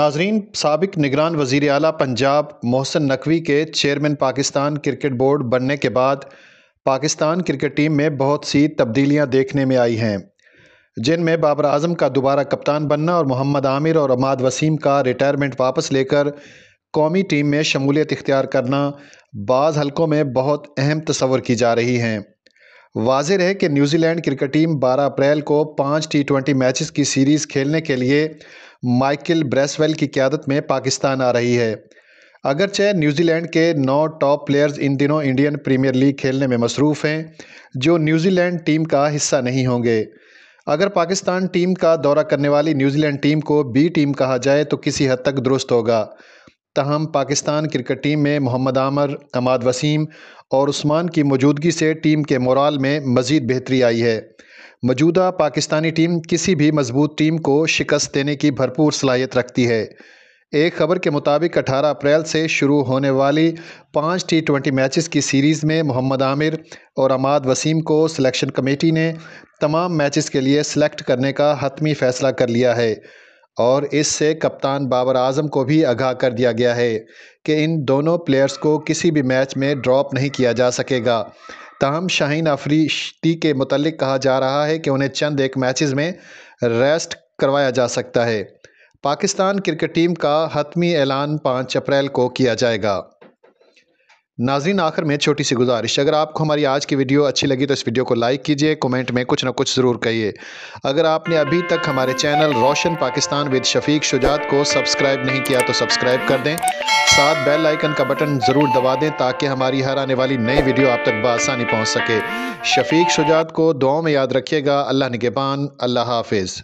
नाजरीन सबक निगरान वज़ी अली पंजाब मोहसन नकवी के चेयरमैन पाकिस्तान क्रिकेट बोर्ड बनने के बाद पाकिस्तान क्रिकेट टीम में बहुत सी तब्दीलियाँ देखने में आई हैं जिनमें बाबर आजम का दोबारा कप्तान बनना और मोहम्मद आमिर और अमाद वसीम का रिटायरमेंट वापस लेकर कौमी टीम में शमूलियत इख्तियार करना बाज़ हलकों में बहुत अहम तस्वर की जा रही हैं वाज रहे कि न्यूजीलैंड क्रिकेट टीम 12 अप्रैल को पाँच टी ट्वेंटी मैचेस की सीरीज़ खेलने के लिए माइकल ब्रेसवेल की क्यादत में पाकिस्तान आ रही है अगरचे न्यूजीलैंड के नौ टॉप प्लेयर्स इन दिनों इंडियन प्रीमियर लीग खेलने में मसरूफ़ हैं जो न्यूजीलैंड टीम का हिस्सा नहीं होंगे अगर पाकिस्तान टीम का दौरा करने वाली न्यूजीलैंड टीम को बी टीम कहा जाए तो किसी हद तक दुरुस्त होगा तहम पाकिस्तान क्रिकेट टीम में मोहम्मद आमर अमाद वसीम और उस्मान की मौजूदगी से टीम के मोराल में मज़ीद बेहतरी आई है मौजूदा पाकिस्तानी टीम किसी भी मजबूत टीम को शिकस्त देने की भरपूर सलाहियत रखती है एक खबर के मुताबिक 18 अप्रैल से शुरू होने वाली पाँच टी ट्वेंटी मैचेस की सीरीज़ में मोहम्मद आमिर और अमाद वसीम को सिलेक्शन कमेटी ने तमाम मैचेस के लिए सिलेक्ट करने का हतमी फ़ैसला कर लिया है और इससे कप्तान बाबर आजम को भी आगाह कर दिया गया है कि इन दोनों प्लेयर्स को किसी भी मैच में ड्रॉप नहीं किया जा सकेगा तहम शाहीन अफरीदी के मतलब कहा जा रहा है कि उन्हें चंद एक मैचेस में रेस्ट करवाया जा सकता है पाकिस्तान क्रिकेट टीम का हतमी ऐलान पाँच अप्रैल को किया जाएगा नाजीन आखिर में छोटी सी गुजारिश अगर आपको हमारी आज की वीडियो अच्छी लगी तो इस वीडियो को लाइक कीजिए कमेंट में कुछ ना कुछ ज़रूर कहिए अगर आपने अभी तक हमारे चैनल रोशन पाकिस्तान विद शफीक शुजात को सब्सक्राइब नहीं किया तो सब्सक्राइब कर दें साथ बेल आइकन का बटन ज़रूर दबा दें ताकि हमारी हर आने वाली नई वीडियो आप तक बसानी पहुँच सके शफीक शुजात को दुआओं में याद रखिएगा अल्लाह निगेबान अल्लाह हाफिज़